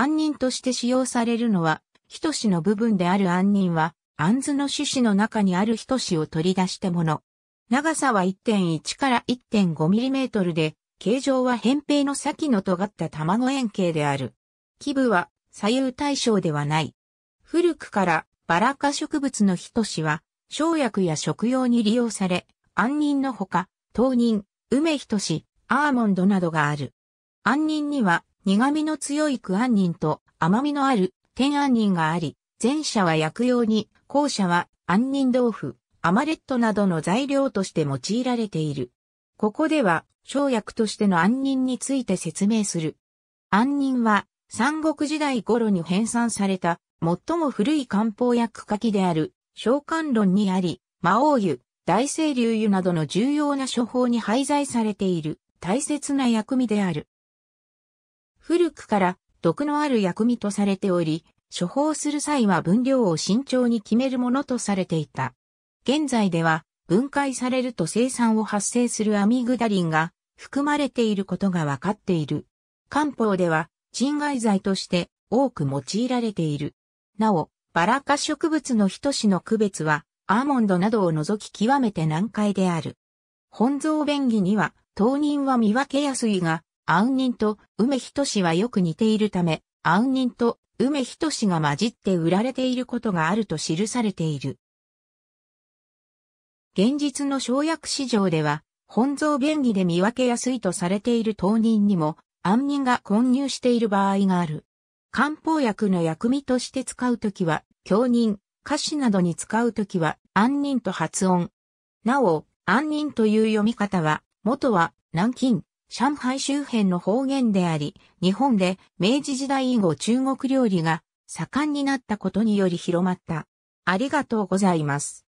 安人として使用されるのは、人しの部分である安人は、暗図の種子の中にある人しを取り出したもの。長さは1.1から1 5トルで、形状は扁平の先の尖った卵円形である。基部は左右対称ではない。古くからバラ科植物の人しは、生薬や食用に利用され、杏仁のほか、糖仁、梅人し、アーモンドなどがある。安人には苦味の強いクアンニンと甘みのある天安ニンがあり、前者は薬用に、後者は杏仁豆腐、アマレットなどの材料として用いられている。ここでは、生薬としての杏人について説明する。杏人は、三国時代頃に編纂された、最も古い漢方薬書きである、召喚論にあり、魔王湯、大清流湯などの重要な処方に廃材されている、大切な薬味である。古くから毒のある薬味とされており、処方する際は分量を慎重に決めるものとされていた。現在では分解されると生産を発生するアミグダリンが含まれていることがわかっている。漢方では鎮害剤として多く用いられている。なお、バラ科植物の一種の区別はアーモンドなどを除き極めて難解である。本草便宜には、当人は見分けやすいが、安人と梅人氏はよく似ているため、安人と梅人氏が混じって売られていることがあると記されている。現実の生薬市場では、本草便宜で見分けやすいとされている当人にも、安人が混入している場合がある。漢方薬の薬味として使うときは、強人、歌詞などに使うときは、安人と発音。なお、安人という読み方は、元は、南京、上海周辺の方言であり、日本で明治時代以後中国料理が盛んになったことにより広まった。ありがとうございます。